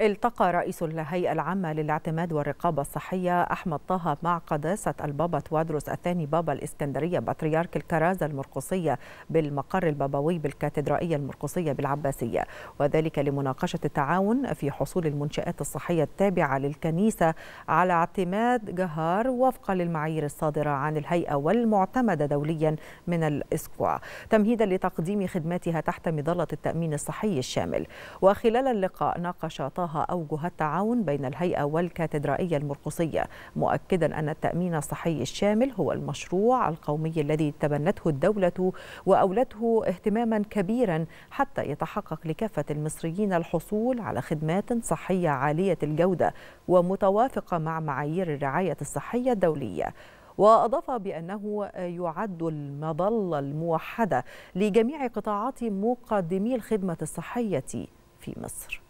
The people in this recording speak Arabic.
التقى رئيس الهيئة العامة للاعتماد والرقابة الصحية أحمد طه مع قداسة البابا توادروس الثاني بابا الإسكندرية بطريرك الكرازة المرقصية بالمقر البابوي بالكاتدرائية المرقصية بالعباسية وذلك لمناقشة التعاون في حصول المنشآت الصحية التابعة للكنيسة على اعتماد جهار وفقا للمعايير الصادرة عن الهيئة والمعتمدة دوليا من الإسكوا تمهيدا لتقديم خدماتها تحت مظلة التأمين الصحي الشامل وخلال اللقاء ناقش طه وضعها أوجه التعاون بين الهيئة والكاتدرائية المرقصية مؤكدا أن التأمين الصحي الشامل هو المشروع القومي الذي تبنته الدولة وأولته اهتماما كبيرا حتى يتحقق لكافة المصريين الحصول على خدمات صحية عالية الجودة ومتوافقة مع معايير الرعاية الصحية الدولية وأضاف بأنه يعد المظلة الموحدة لجميع قطاعات مقدمي الخدمة الصحية في مصر